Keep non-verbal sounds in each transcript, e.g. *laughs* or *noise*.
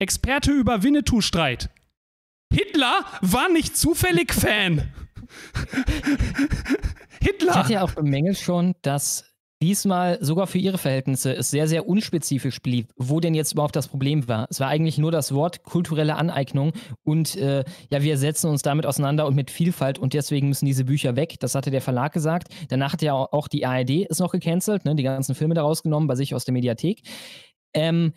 Experte über Winnetou-Streit. Hitler war nicht zufällig Fan. *laughs* Hitler. Ich hatte ja auch bemängelt schon, dass diesmal sogar für ihre Verhältnisse es sehr, sehr unspezifisch blieb, wo denn jetzt überhaupt das Problem war. Es war eigentlich nur das Wort kulturelle Aneignung und äh, ja, wir setzen uns damit auseinander und mit Vielfalt und deswegen müssen diese Bücher weg. Das hatte der Verlag gesagt. Danach hat ja auch die ARD es noch gecancelt, ne, die ganzen Filme daraus genommen bei sich aus der Mediathek. Ähm,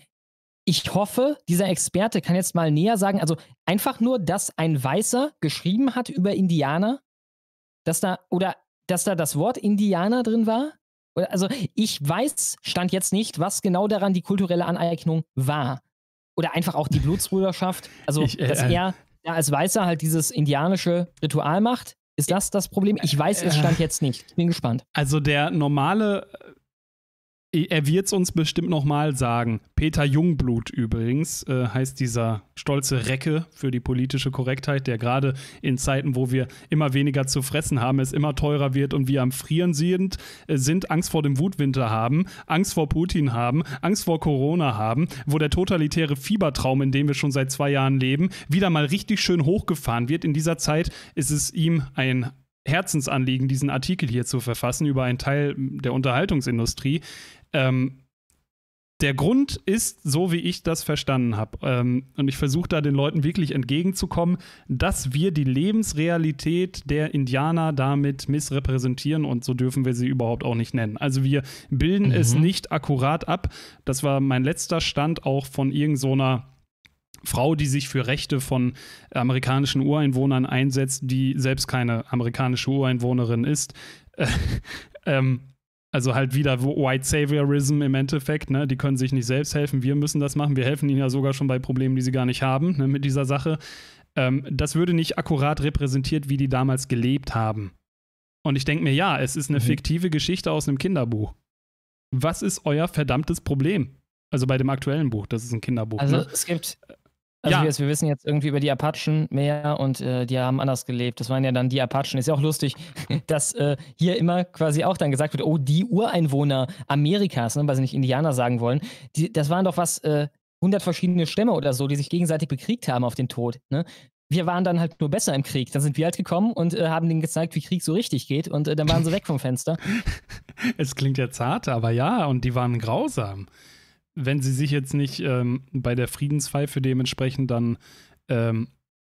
ich hoffe, dieser Experte kann jetzt mal näher sagen, also einfach nur, dass ein Weißer geschrieben hat über Indianer, dass da oder dass da das Wort Indianer drin war. Also ich weiß, stand jetzt nicht, was genau daran die kulturelle Aneignung war. Oder einfach auch die *laughs* Blutsbrüderschaft. Also, ich, äh, dass äh. er ja, als Weißer halt dieses indianische Ritual macht. Ist das das Problem? Ich weiß, es stand jetzt nicht. Ich bin gespannt. Also der normale er wird es uns bestimmt nochmal sagen. Peter Jungblut übrigens äh, heißt dieser stolze Recke für die politische Korrektheit, der gerade in Zeiten, wo wir immer weniger zu fressen haben, es immer teurer wird und wir am Frieren sind, äh, sind, Angst vor dem Wutwinter haben, Angst vor Putin haben, Angst vor Corona haben, wo der totalitäre Fiebertraum, in dem wir schon seit zwei Jahren leben, wieder mal richtig schön hochgefahren wird. In dieser Zeit ist es ihm ein Herzensanliegen, diesen Artikel hier zu verfassen über einen Teil der Unterhaltungsindustrie, ähm, der Grund ist, so wie ich das verstanden habe, ähm, und ich versuche da den Leuten wirklich entgegenzukommen, dass wir die Lebensrealität der Indianer damit missrepräsentieren und so dürfen wir sie überhaupt auch nicht nennen. Also wir bilden mhm. es nicht akkurat ab. Das war mein letzter Stand auch von irgendeiner so Frau, die sich für Rechte von amerikanischen Ureinwohnern einsetzt, die selbst keine amerikanische Ureinwohnerin ist. *laughs* ähm, also halt wieder White Saviorism im Endeffekt, ne? Die können sich nicht selbst helfen, wir müssen das machen. Wir helfen ihnen ja sogar schon bei Problemen, die sie gar nicht haben, ne? mit dieser Sache. Ähm, das würde nicht akkurat repräsentiert, wie die damals gelebt haben. Und ich denke mir, ja, es ist eine mhm. fiktive Geschichte aus einem Kinderbuch. Was ist euer verdammtes Problem? Also bei dem aktuellen Buch, das ist ein Kinderbuch. Also ne? es gibt, also ja. wir, wir, wissen jetzt irgendwie über die Apachen mehr und äh, die haben anders gelebt. Das waren ja dann die Apachen. Ist ja auch lustig, *laughs* dass äh, hier immer quasi auch dann gesagt wird, oh, die Ureinwohner Amerikas, ne, weil sie nicht Indianer sagen wollen, die, das waren doch was, äh, 100 verschiedene Stämme oder so, die sich gegenseitig bekriegt haben auf den Tod. Ne? Wir waren dann halt nur besser im Krieg. Dann sind wir halt gekommen und äh, haben denen gezeigt, wie Krieg so richtig geht und äh, dann waren sie weg vom Fenster. *laughs* Es klingt ja zart, aber ja, und die waren grausam wenn sie sich jetzt nicht ähm, bei der Friedenspfeife dementsprechend dann. Ähm,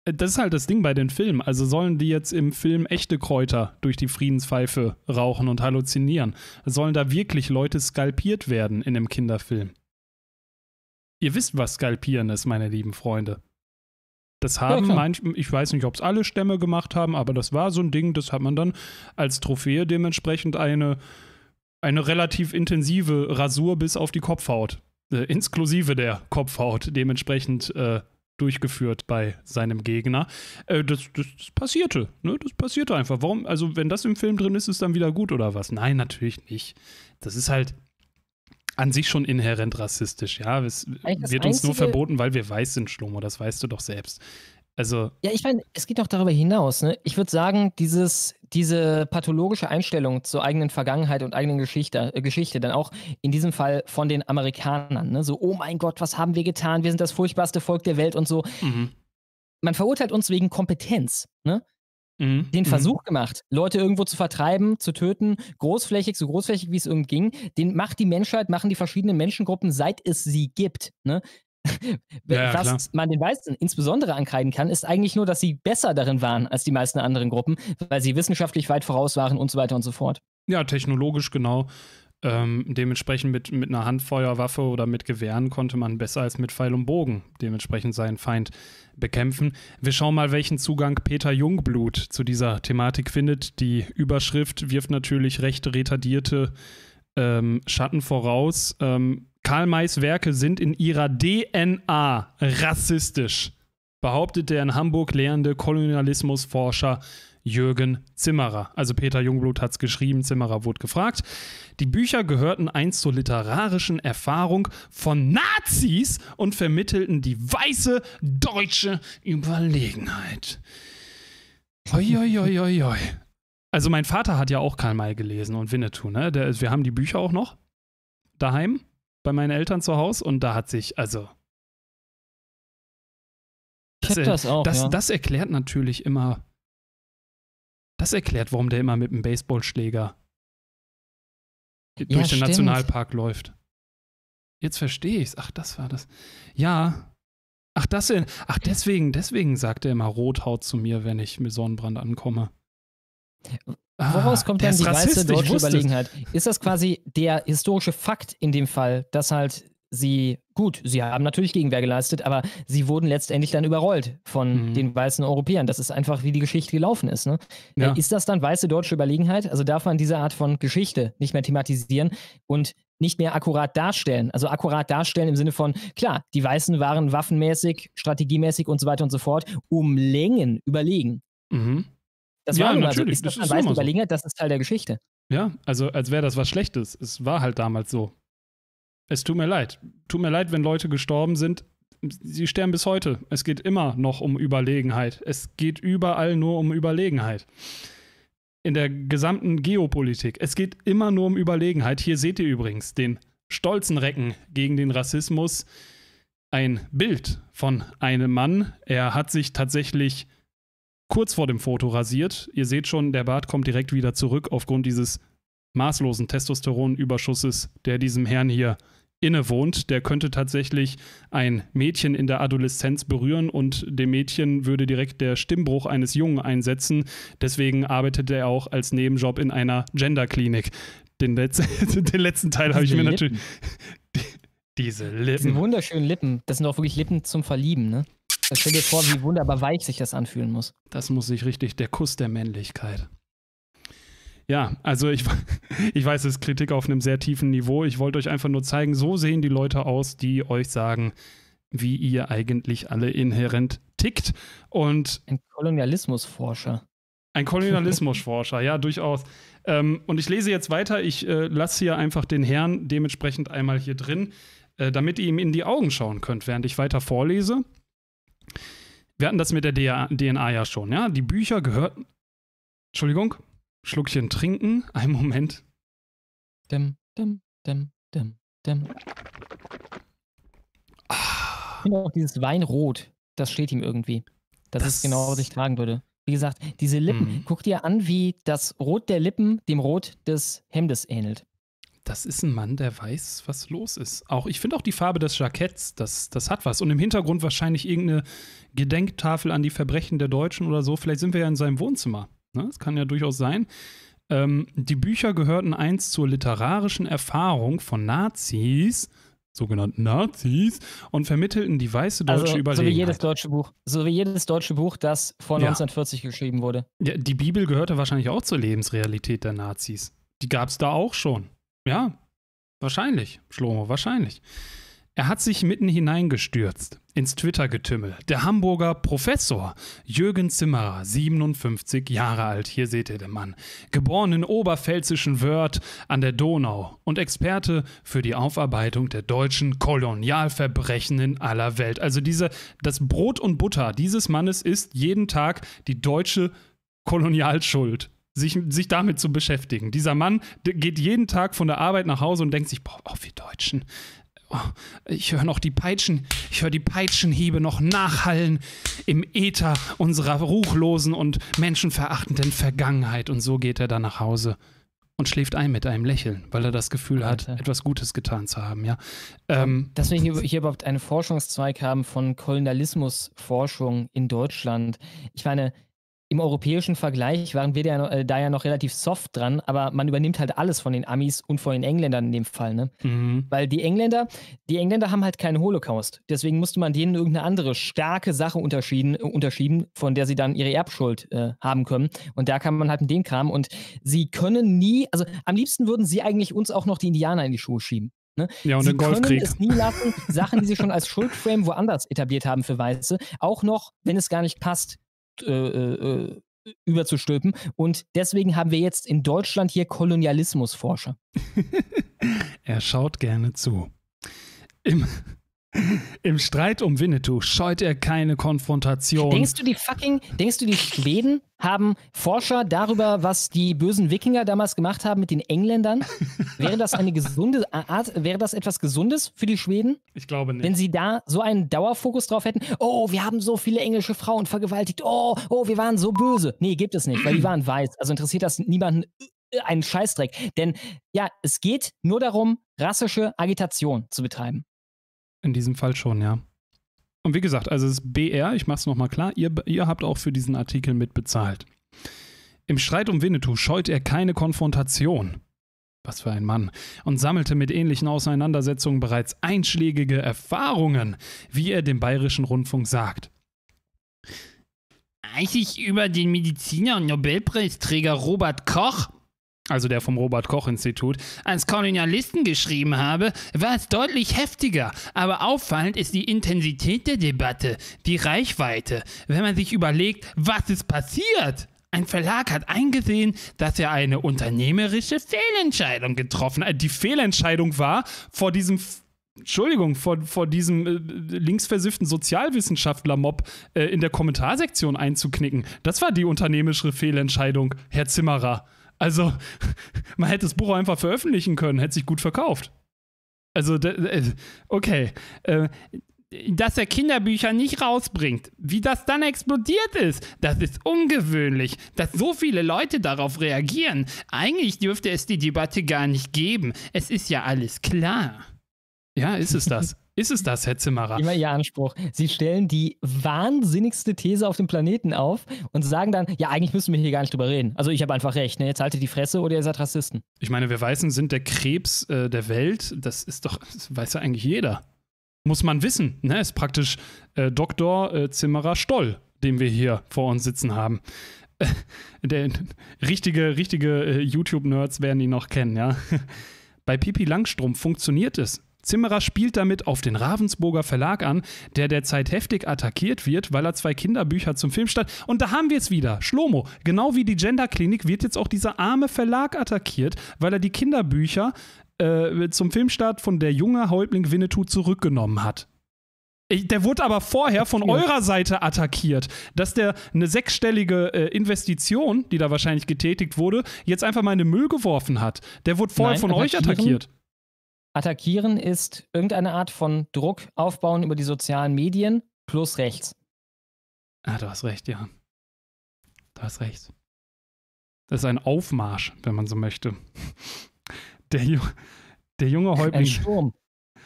das ist halt das Ding bei den Filmen. Also sollen die jetzt im Film echte Kräuter durch die Friedenspfeife rauchen und halluzinieren? Sollen da wirklich Leute skalpiert werden in dem Kinderfilm? Ihr wisst, was Skalpieren ist, meine lieben Freunde. Das haben ja, manch, ich weiß nicht, ob es alle Stämme gemacht haben, aber das war so ein Ding, das hat man dann als Trophäe dementsprechend eine eine relativ intensive Rasur bis auf die Kopfhaut, äh, inklusive der Kopfhaut, dementsprechend äh, durchgeführt bei seinem Gegner. Äh, das, das, das, passierte, ne? Das passierte einfach. Warum? Also, wenn das im Film drin ist, ist es dann wieder gut oder was? Nein, natürlich nicht. Das ist halt an sich schon inhärent rassistisch, ja. Es wird uns nur verboten, weil wir weiß sind, Schlomo, das weißt du doch selbst. Also. Ja, ich meine, es geht auch darüber hinaus. Ne? Ich würde sagen, dieses, diese pathologische Einstellung zur eigenen Vergangenheit und eigenen Geschichte, äh, Geschichte dann auch in diesem Fall von den Amerikanern, ne? so, oh mein Gott, was haben wir getan? Wir sind das furchtbarste Volk der Welt und so. Mhm. Man verurteilt uns wegen Kompetenz. Ne? Mhm. Den mhm. Versuch mhm. gemacht, Leute irgendwo zu vertreiben, zu töten, großflächig, so großflächig wie es irgend ging, den macht die Menschheit, machen die verschiedenen Menschengruppen, seit es sie gibt. Ne? *laughs* ja, was klar. man den Weißen insbesondere ankreiden kann, ist eigentlich nur, dass sie besser darin waren als die meisten anderen Gruppen, weil sie wissenschaftlich weit voraus waren und so weiter und so fort. Ja, technologisch genau. Ähm, dementsprechend mit, mit einer Handfeuerwaffe oder mit Gewehren konnte man besser als mit Pfeil und Bogen dementsprechend seinen Feind bekämpfen. Wir schauen mal, welchen Zugang Peter Jungblut zu dieser Thematik findet. Die Überschrift wirft natürlich recht retardierte ähm, Schatten voraus. Ähm, Karl Mays Werke sind in ihrer DNA rassistisch, behauptet der in Hamburg lehrende Kolonialismusforscher Jürgen Zimmerer. Also Peter Jungblut hat es geschrieben, Zimmerer wurde gefragt. Die Bücher gehörten einst zur literarischen Erfahrung von Nazis und vermittelten die weiße deutsche Überlegenheit. Oi, oi, oi, oi, oi. Also mein Vater hat ja auch Karl May gelesen und Winnetou, ne? Der, wir haben die Bücher auch noch daheim bei meinen Eltern zu Hause und da hat sich, also. Das, ich das auch. Das, ja. das erklärt natürlich immer. Das erklärt, warum der immer mit einem Baseballschläger durch den stimmt. Nationalpark läuft. Jetzt verstehe ich's. Ach, das war das. Ja. Ach, das Ach, deswegen, deswegen sagt er immer Rothaut zu mir, wenn ich mit Sonnenbrand ankomme. Woraus ah, kommt ah, dann die weiße deutsche Überlegenheit? Ist das quasi der historische Fakt in dem Fall, dass halt sie, gut, sie haben natürlich Gegenwehr geleistet, aber sie wurden letztendlich dann überrollt von mhm. den weißen Europäern. Das ist einfach, wie die Geschichte gelaufen ist. Ne? Ja. Äh, ist das dann weiße deutsche Überlegenheit? Also darf man diese Art von Geschichte nicht mehr thematisieren und nicht mehr akkurat darstellen. Also akkurat darstellen im Sinne von, klar, die Weißen waren waffenmäßig, strategiemäßig und so weiter und so fort, um Längen überlegen. Mhm. Das ja, war natürlich. Also, ist das, das ist überlegen so. das ist Teil der Geschichte. Ja, also als wäre das was Schlechtes. Es war halt damals so. Es tut mir leid. Tut mir leid, wenn Leute gestorben sind. Sie sterben bis heute. Es geht immer noch um Überlegenheit. Es geht überall nur um Überlegenheit. In der gesamten Geopolitik. Es geht immer nur um Überlegenheit. Hier seht ihr übrigens den stolzen Recken gegen den Rassismus. Ein Bild von einem Mann. Er hat sich tatsächlich kurz vor dem Foto rasiert. Ihr seht schon, der Bart kommt direkt wieder zurück aufgrund dieses maßlosen Testosteronüberschusses, der diesem Herrn hier innewohnt. Der könnte tatsächlich ein Mädchen in der Adoleszenz berühren und dem Mädchen würde direkt der Stimmbruch eines Jungen einsetzen. Deswegen arbeitet er auch als Nebenjob in einer Genderklinik. Den, Letz *laughs* den letzten Teil habe ich mir natürlich. *laughs* Diese Lippen. Diese wunderschönen Lippen. Das sind auch wirklich Lippen zum Verlieben, ne? Stell dir vor, wie wunderbar weich sich das anfühlen muss. Das muss sich richtig, der Kuss der Männlichkeit. Ja, also ich, *laughs* ich weiß, es ist Kritik auf einem sehr tiefen Niveau. Ich wollte euch einfach nur zeigen, so sehen die Leute aus, die euch sagen, wie ihr eigentlich alle inhärent tickt. Und ein Kolonialismusforscher. Ein Kolonialismusforscher, *laughs* ja, durchaus. Ähm, und ich lese jetzt weiter. Ich äh, lasse hier einfach den Herrn dementsprechend einmal hier drin, äh, damit ihr ihm in die Augen schauen könnt, während ich weiter vorlese wir hatten das mit der DNA ja schon, ja. Die Bücher gehörten. Entschuldigung, Schluckchen trinken. *laughs* Einen Moment. Dem, dem, dem, dem, dem. Ich ah. finde auch dieses Weinrot, das steht ihm irgendwie. Dass das ist genau was ich tragen würde. Wie gesagt, diese Lippen, mhm. guck dir an, wie das Rot der Lippen dem Rot des Hemdes ähnelt das ist ein Mann, der weiß, was los ist. Auch ich finde auch die Farbe des Jacketts, das, das hat was. Und im Hintergrund wahrscheinlich irgendeine Gedenktafel an die Verbrechen der Deutschen oder so. Vielleicht sind wir ja in seinem Wohnzimmer. Ne? Das kann ja durchaus sein. Ähm, die Bücher gehörten einst zur literarischen Erfahrung von Nazis, sogenannten Nazis, und vermittelten die weiße deutsche also, Überlegenheit. So wie jedes deutsche Buch, so wie jedes deutsche Buch, das vor ja. 1940 geschrieben wurde. Ja, die Bibel gehörte wahrscheinlich auch zur Lebensrealität der Nazis. Die gab es da auch schon. Ja, wahrscheinlich, Schlomo, wahrscheinlich. Er hat sich mitten hineingestürzt ins Twitter-Getümmel. Der Hamburger Professor Jürgen Zimmerer, 57 Jahre alt, hier seht ihr den Mann, geboren in oberpfälzischen Wörth an der Donau und Experte für die Aufarbeitung der deutschen Kolonialverbrechen in aller Welt. Also diese, das Brot und Butter dieses Mannes ist jeden Tag die deutsche Kolonialschuld sich, sich damit zu beschäftigen. Dieser Mann geht jeden Tag von der Arbeit nach Hause und denkt sich, boah, oh, wir Deutschen, oh, ich höre noch die Peitschen, ich höre die Peitschenhiebe noch nachhallen im Äther unserer ruchlosen und menschenverachtenden Vergangenheit. Und so geht er dann nach Hause und schläft ein mit einem Lächeln, weil er das Gefühl hat, Alter. etwas Gutes getan zu haben, ja. Ähm, Dass wir hier, hier überhaupt einen Forschungszweig haben von Kolonialismusforschung in Deutschland. Ich meine, im europäischen Vergleich waren wir da, äh, da, ja noch relativ soft dran, aber man übernimmt halt alles von den Amis und von den Engländern in dem Fall, ne? Mhm. Weil die Engländer, die Engländer haben halt keinen Holocaust. Deswegen musste man denen irgendeine andere starke Sache unterschieden, äh, unterschieden von der sie dann ihre Erbschuld äh, haben können. Und da kann man halt mit dem Kram. Und sie können nie, also am liebsten würden sie eigentlich uns auch noch die Indianer in die Schuhe schieben. Ne? Ja, und sie den Golfkrieg. können es nie lassen, Sachen, die sie schon als Schuldframe woanders etabliert haben für Weiße, auch noch, wenn es gar nicht passt, äh, äh, äh, überzustülpen. Und deswegen haben wir jetzt in Deutschland hier Kolonialismusforscher. *laughs* er schaut gerne zu. Im im Streit um Winnetou scheut er keine Konfrontation. Denkst du, die fucking, denkst du, die Schweden haben Forscher darüber, was die bösen Wikinger damals gemacht haben mit den Engländern? wäre das eine gesunde Art, wäre das etwas Gesundes für die Schweden? Ich glaube nicht. Wenn sie da so einen Dauerfokus drauf hätten, oh, wir haben so viele englische Frauen vergewaltigt, oh, oh, wir waren so böse. Nee, gibt es nicht, weil die waren weiß. Also interessiert das niemanden äh, einen Scheißdreck. Denn ja, es geht nur darum, rassische Agitation zu betreiben. In diesem Fall schon, ja. Und wie gesagt, also es ist BR, ich mache es nochmal klar, ihr, ihr habt auch für diesen Artikel mitbezahlt. Im Streit um Winnetou scheut er keine Konfrontation. Was für ein Mann. Und sammelte mit ähnlichen Auseinandersetzungen bereits einschlägige Erfahrungen, wie er dem bayerischen Rundfunk sagt. Als ich über den Mediziner und Nobelpreisträger Robert Koch also der vom Robert Koch Institut, als Kolonialisten geschrieben habe, war es deutlich heftiger, aber auffallend ist die Intensität der Debatte, die Reichweite, wenn man sich überlegt, was ist passiert. Ein Verlag hat eingesehen, dass er eine unternehmerische Fehlentscheidung getroffen hat. Äh, die Fehlentscheidung war, vor diesem Entschuldigung, vor, vor diesem äh, linksversifften Sozialwissenschaftler-Mob äh, in der Kommentarsektion einzuknicken. Das war die unternehmerische Fehlentscheidung, Herr Zimmerer. Also, *laughs* man hätte das Buch einfach veröffentlichen können, hätte sich gut verkauft. Also, äh, okay. Äh, dass er Kinderbücher nicht rausbringt, wie das dann explodiert ist, das ist ungewöhnlich, dass so viele Leute darauf reagieren. Eigentlich dürfte es die Debatte gar nicht geben. Es ist ja alles klar. Ja, ist es das. Ist es das, Herr Zimmerer? Immer Ihr Anspruch. Sie stellen die wahnsinnigste These auf dem Planeten auf und sagen dann, ja, eigentlich müssen wir hier gar nicht drüber reden. Also ich habe einfach recht, ne? jetzt haltet die Fresse oder ihr seid Rassisten. Ich meine, wir Weißen sind der Krebs äh, der Welt. Das ist doch, das weiß ja eigentlich jeder. Muss man wissen, ne? Ist praktisch äh, Dr. Äh, Zimmerer Stoll, den wir hier vor uns sitzen haben. *laughs* Der, richtige, richtige äh, YouTube-Nerds werden ihn noch kennen, ja. *laughs* Bei Pipi Langstrumpf funktioniert es. Zimmerer spielt damit auf den Ravensburger Verlag an, der derzeit heftig attackiert wird, weil er zwei Kinderbücher zum Filmstart. Und da haben wir es wieder. Schlomo, genau wie die Genderklinik wird jetzt auch dieser arme Verlag attackiert, weil er die Kinderbücher äh, zum Filmstart von der junge Häuptling Winnetou zurückgenommen hat. Der wurde aber vorher von eurer Seite attackiert, dass der eine sechsstellige äh, Investition, die da wahrscheinlich getätigt wurde, jetzt einfach mal in den Müll geworfen hat. Der wurde vorher Nein, von euch attackiert. Attackieren ist irgendeine Art von Druck aufbauen über die sozialen Medien plus rechts. Ah, du hast recht, ja. Du hast recht. Das ist ein Aufmarsch, wenn man so möchte. Der, Ju der junge Häuptling. Ein Sturm.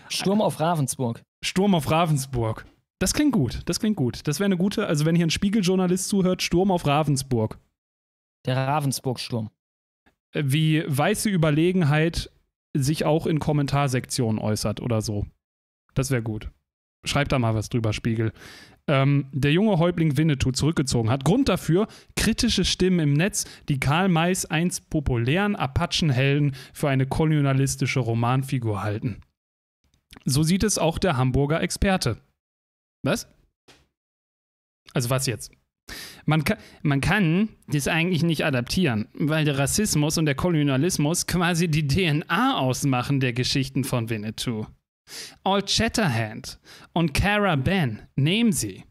Sturm auf Ravensburg. Sturm auf Ravensburg. Das klingt gut, das klingt gut. Das wäre eine gute, also wenn hier ein Spiegeljournalist zuhört, Sturm auf Ravensburg. Der Ravensburg-Sturm. Äh, wie weiße Überlegenheit sich auch in Kommentarsektionen äußert oder so. Das wäre gut. Schreibt da mal was drüber, Spiegel. Ähm, der junge Häuptling Winnetou zurückgezogen hat. Grund dafür kritische Stimmen im Netz, die Karl Mays einst populären Apachenhelden für eine kolonialistische Romanfigur halten. So sieht es auch der Hamburger Experte. Was? Also was jetzt? Man kann, man kann das eigentlich nicht adaptieren, weil der Rassismus und der Kolonialismus quasi die DNA ausmachen der Geschichten von Winnetou. Old Chatterhand und Cara Ben, nehmen Sie.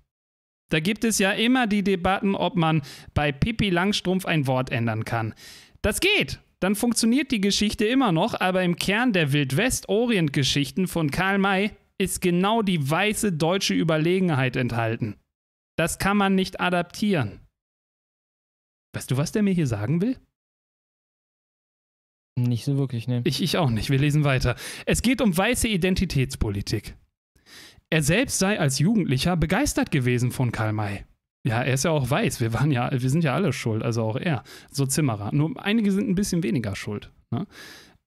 Da gibt es ja immer die Debatten, ob man bei Pippi Langstrumpf ein Wort ändern kann. Das geht! Dann funktioniert die Geschichte immer noch, aber im Kern der Wildwest-Orient-Geschichten von Karl May ist genau die weiße deutsche Überlegenheit enthalten. Das kann man nicht adaptieren. Weißt du, was der mir hier sagen will? Nicht so wirklich, ne? Ich, ich auch nicht. Wir lesen weiter. Es geht um weiße Identitätspolitik. Er selbst sei als Jugendlicher begeistert gewesen von Karl May. Ja, er ist ja auch weiß. Wir, waren ja, wir sind ja alle schuld, also auch er. So Zimmerer. Nur einige sind ein bisschen weniger schuld. Ne?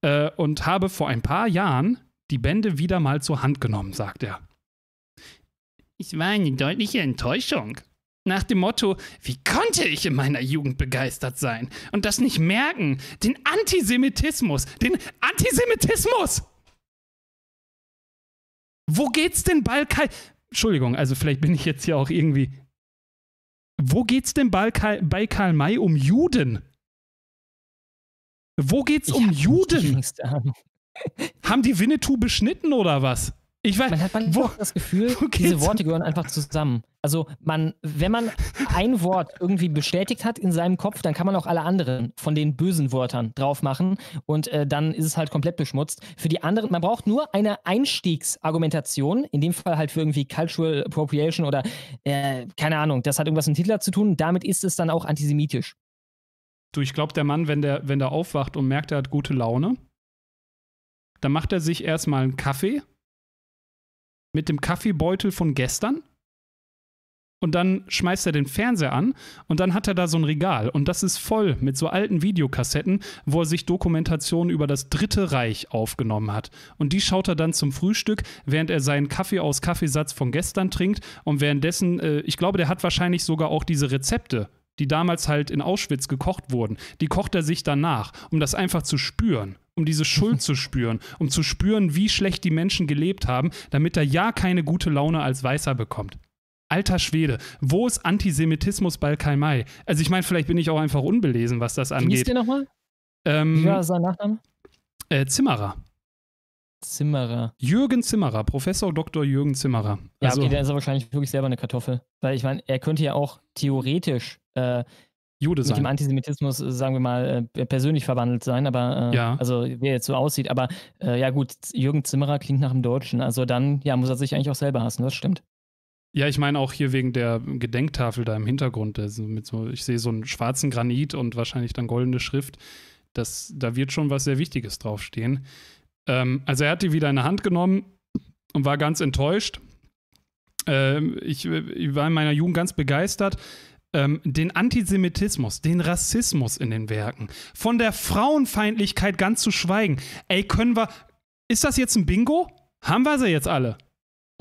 Äh, und habe vor ein paar Jahren die Bände wieder mal zur Hand genommen, sagt er. Ich war eine deutliche Enttäuschung. Nach dem Motto, wie konnte ich in meiner Jugend begeistert sein und das nicht merken? Den Antisemitismus, den Antisemitismus! Wo geht's denn Balkan? Entschuldigung, also vielleicht bin ich jetzt hier auch irgendwie. Wo geht's denn bei Karl May um Juden? Wo geht's ich um Juden? Haben die Winnetou beschnitten oder was? Ich weiß, man hat manchmal das Gefühl, diese Worte gehören einfach zusammen. Also man, wenn man ein Wort irgendwie bestätigt hat in seinem Kopf, dann kann man auch alle anderen von den bösen Wörtern drauf machen und äh, dann ist es halt komplett beschmutzt. Für die anderen, man braucht nur eine Einstiegsargumentation, in dem Fall halt für irgendwie Cultural Appropriation oder äh, keine Ahnung, das hat irgendwas mit Hitler zu tun, damit ist es dann auch antisemitisch. Du, ich glaube, der Mann, wenn der, wenn der aufwacht und merkt, er hat gute Laune, dann macht er sich erstmal einen Kaffee mit dem Kaffeebeutel von gestern. Und dann schmeißt er den Fernseher an und dann hat er da so ein Regal. Und das ist voll mit so alten Videokassetten, wo er sich Dokumentationen über das Dritte Reich aufgenommen hat. Und die schaut er dann zum Frühstück, während er seinen Kaffee aus Kaffeesatz von gestern trinkt. Und währenddessen, äh, ich glaube, der hat wahrscheinlich sogar auch diese Rezepte, die damals halt in Auschwitz gekocht wurden. Die kocht er sich danach, um das einfach zu spüren um diese Schuld zu spüren, um zu spüren, wie schlecht die Menschen gelebt haben, damit er ja keine gute Laune als Weißer bekommt. Alter Schwede, wo ist Antisemitismus bei Karl May? Also ich meine, vielleicht bin ich auch einfach unbelesen, was das angeht. Wie ist der nochmal? Ähm, wie war sein Nachname? Äh, Zimmerer. Zimmerer. Jürgen Zimmerer, Professor Dr. Jürgen Zimmerer. Ja, okay, also der ist ja wahrscheinlich wirklich selber eine Kartoffel. Weil ich meine, er könnte ja auch theoretisch äh, Jude sein. Mit dem Antisemitismus, äh, sagen wir mal, äh, persönlich verwandelt sein, aber äh, ja. also wie er jetzt so aussieht. Aber äh, ja gut, Jürgen Zimmerer klingt nach dem Deutschen. Also dann, ja, muss er sich eigentlich auch selber hassen, das stimmt. Ja, ich meine auch hier wegen der Gedenktafel da im Hintergrund. Also mit so, ich sehe so einen schwarzen Granit und wahrscheinlich dann goldene Schrift. Das, da wird schon was sehr Wichtiges draufstehen. Ähm, also er hat die wieder in die Hand genommen und war ganz enttäuscht. Ähm, ich, äh, ich war in meiner Jugend ganz begeistert ähm, den Antisemitismus, den Rassismus in den Werken, von der Frauenfeindlichkeit ganz zu schweigen. Ey, können wir. Ist das jetzt ein Bingo? Haben wir sie jetzt alle?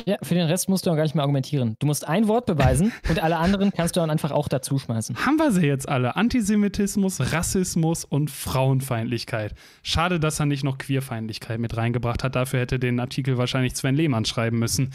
Ja, für den Rest musst du auch gar nicht mehr argumentieren. Du musst ein Wort beweisen *laughs* und alle anderen kannst du dann einfach auch dazu schmeißen. Haben wir sie jetzt alle? Antisemitismus, Rassismus und Frauenfeindlichkeit. Schade, dass er nicht noch Queerfeindlichkeit mit reingebracht hat. Dafür hätte den Artikel wahrscheinlich Sven Lehmann schreiben müssen.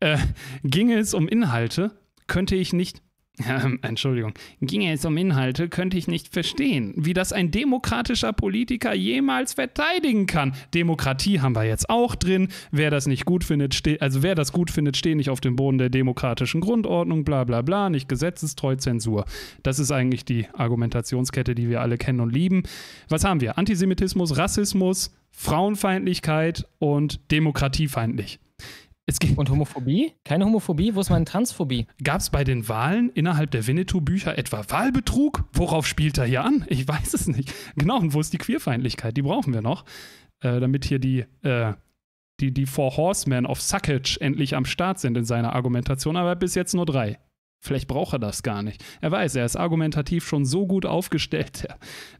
Äh, ginge es um Inhalte, könnte ich nicht ähm, *laughs* Entschuldigung, ginge es um Inhalte, könnte ich nicht verstehen, wie das ein demokratischer Politiker jemals verteidigen kann. Demokratie haben wir jetzt auch drin. Wer das nicht gut findet, steht, also wer das gut findet, steht nicht auf dem Boden der demokratischen Grundordnung, bla bla bla, nicht gesetzestreu, Zensur. Das ist eigentlich die Argumentationskette, die wir alle kennen und lieben. Was haben wir? Antisemitismus, Rassismus, Frauenfeindlichkeit und demokratiefeindlich. Es gibt Und Homophobie? Keine Homophobie? Wo ist meine Transphobie? Gab es bei den Wahlen innerhalb der Winnetou-Bücher etwa Wahlbetrug? Worauf spielt er hier an? Ich weiß es nicht. Genau, und wo ist die Queerfeindlichkeit? Die brauchen wir noch, äh, damit hier die, äh, die, die Four Horsemen of Suckage endlich am Start sind in seiner Argumentation, aber bis jetzt nur drei. Vielleicht braucht er das gar nicht. Er weiß, er ist argumentativ schon so gut aufgestellt, der,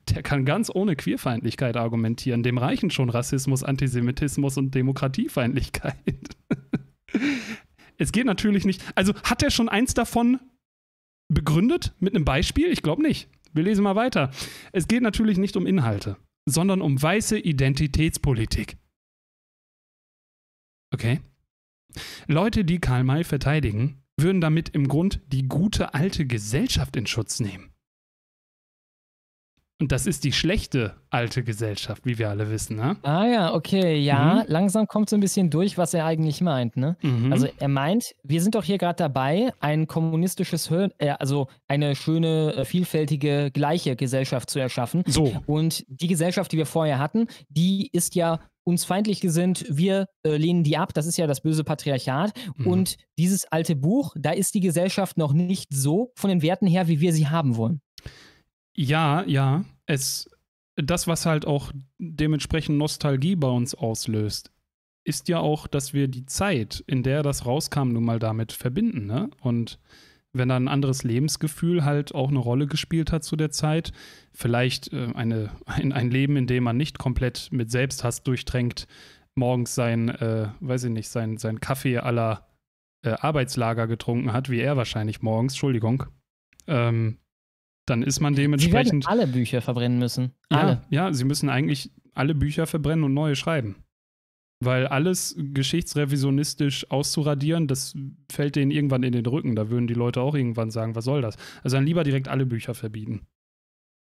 der kann ganz ohne Queerfeindlichkeit argumentieren. Dem reichen schon Rassismus, Antisemitismus und Demokratiefeindlichkeit. *laughs* es geht natürlich nicht. Also hat er schon eins davon begründet mit einem Beispiel? Ich glaube nicht. Wir lesen mal weiter. Es geht natürlich nicht um Inhalte, sondern um weiße Identitätspolitik. Okay. Leute, die Karl May verteidigen, würden damit im Grund die gute alte Gesellschaft in Schutz nehmen. Und das ist die schlechte alte Gesellschaft, wie wir alle wissen. Ne? Ah ja, okay, ja. Mhm. Langsam kommt so ein bisschen durch, was er eigentlich meint. Ne? Mhm. Also er meint, wir sind doch hier gerade dabei, ein kommunistisches, äh, also eine schöne, äh, vielfältige, gleiche Gesellschaft zu erschaffen. So. Und die Gesellschaft, die wir vorher hatten, die ist ja uns feindlich gesinnt, wir äh, lehnen die ab, das ist ja das böse Patriarchat. Mhm. Und dieses alte Buch, da ist die Gesellschaft noch nicht so von den Werten her, wie wir sie haben wollen. Ja, ja. Es, das, was halt auch dementsprechend Nostalgie bei uns auslöst, ist ja auch, dass wir die Zeit, in der das rauskam, nun mal damit verbinden. Ne? Und wenn da ein anderes Lebensgefühl halt auch eine Rolle gespielt hat zu der Zeit, vielleicht äh, eine, ein, ein Leben, in dem man nicht komplett mit Selbsthass durchtränkt, morgens sein, äh, weiß ich nicht, sein, sein Kaffee aller äh, Arbeitslager getrunken hat, wie er wahrscheinlich morgens, Entschuldigung, ähm, dann ist man dementsprechend. Sie werden alle Bücher verbrennen müssen. Alle. Ja, ja, sie müssen eigentlich alle Bücher verbrennen und neue schreiben. Weil alles geschichtsrevisionistisch auszuradieren, das fällt denen irgendwann in den Rücken. Da würden die Leute auch irgendwann sagen, was soll das? Also dann lieber direkt alle Bücher verbieten.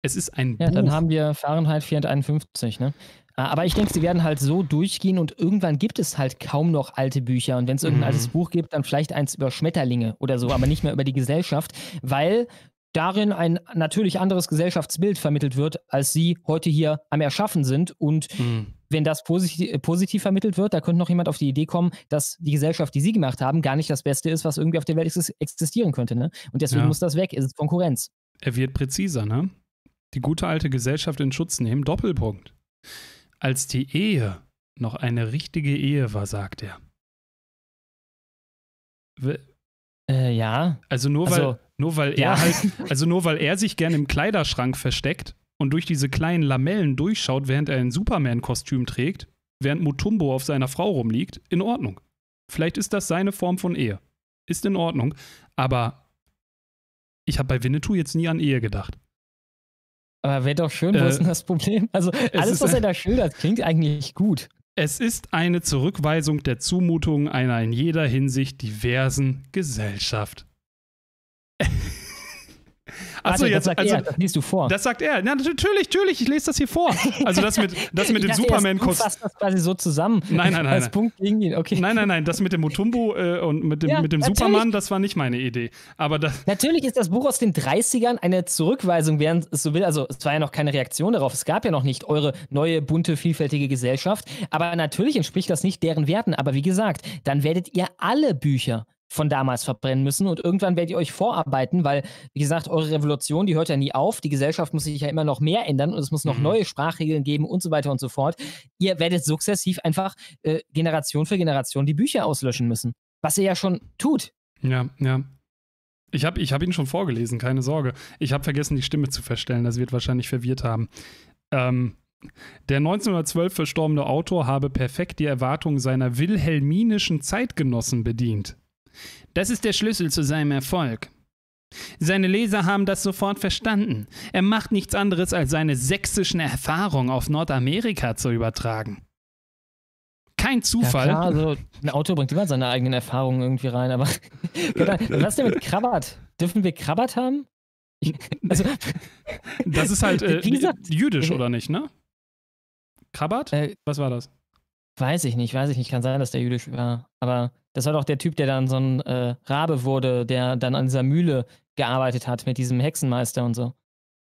Es ist ein ja, Buch. Ja, dann haben wir Fahrenheit 451, ne? Ah, aber ich denke, sie werden halt so durchgehen und irgendwann gibt es halt kaum noch alte Bücher. Und wenn es irgendein mhm. altes Buch gibt, dann vielleicht eins über Schmetterlinge oder so, aber nicht mehr über die Gesellschaft, weil darin ein natürlich anderes Gesellschaftsbild vermittelt wird, als sie heute hier am Erschaffen sind. Und mhm wenn das positiv, positiv vermittelt wird, da könnte noch jemand auf die Idee kommen, dass die Gesellschaft, die sie gemacht haben, gar nicht das Beste ist, was irgendwie auf der Welt existieren könnte. Ne? Und deswegen ja. muss das weg. Es ist Konkurrenz. Er wird präziser, ne? Die gute alte Gesellschaft in Schutz nehmen. Doppelpunkt. Als die Ehe noch eine richtige Ehe war, sagt er. W äh, ja. Also nur weil, also, nur weil ja. er halt, *laughs* also nur weil er sich gerne im Kleiderschrank versteckt, und durch diese kleinen Lamellen durchschaut, während er ein Superman-Kostüm trägt, während Mutumbo auf seiner Frau rumliegt, in Ordnung. Vielleicht ist das seine Form von Ehe. Ist in Ordnung. Aber ich habe bei Winnetou jetzt nie an Ehe gedacht. Aber wäre doch schön, äh, wo ist denn das Problem? Also alles, was *laughs* er da schildert, klingt eigentlich gut. Es ist eine Zurückweisung der Zumutungen einer in jeder Hinsicht diversen Gesellschaft. *laughs* Achso, jetzt. Das, also, er, das liest du vor. Das sagt er. Na, natürlich, natürlich, ich lese das hier vor. Also das mit, das mit dem superman kostüm fasst das quasi so zusammen. Nein, nein, nein. Als nein. Punkt gegen ihn. Okay. Nein, nein, nein. Das mit dem Mutumbo äh, und mit dem, ja, mit dem Superman, das war nicht meine Idee. Aber das natürlich ist das Buch aus den 30ern eine Zurückweisung, während es so will. Also es war ja noch keine Reaktion darauf. Es gab ja noch nicht eure neue, bunte, vielfältige Gesellschaft. Aber natürlich entspricht das nicht deren Werten. Aber wie gesagt, dann werdet ihr alle Bücher von damals verbrennen müssen. Und irgendwann werdet ihr euch vorarbeiten, weil, wie gesagt, eure Revolution, die hört ja nie auf. Die Gesellschaft muss sich ja immer noch mehr ändern und es muss noch mhm. neue Sprachregeln geben und so weiter und so fort. Ihr werdet sukzessiv einfach äh, Generation für Generation die Bücher auslöschen müssen. Was ihr ja schon tut. Ja, ja. Ich habe ich hab ihn schon vorgelesen, keine Sorge. Ich habe vergessen, die Stimme zu verstellen. Das wird wahrscheinlich verwirrt haben. Ähm, der 1912 verstorbene Autor habe perfekt die Erwartungen seiner wilhelminischen Zeitgenossen bedient. Das ist der Schlüssel zu seinem Erfolg. Seine Leser haben das sofort verstanden. Er macht nichts anderes, als seine sächsischen Erfahrungen auf Nordamerika zu übertragen. Kein Zufall. Ja, klar, also ein Auto bringt immer seine eigenen Erfahrungen irgendwie rein, aber *laughs* genau. was denn mit Krabbat? Dürfen wir Krabbat haben? also, das ist halt *laughs* äh, jüdisch, äh, oder nicht, ne? Krabbat? Äh, was war das? Weiß ich nicht, weiß ich nicht. Kann sein, dass der jüdisch war. Aber das war doch der Typ, der dann so ein äh, Rabe wurde, der dann an dieser Mühle gearbeitet hat mit diesem Hexenmeister und so.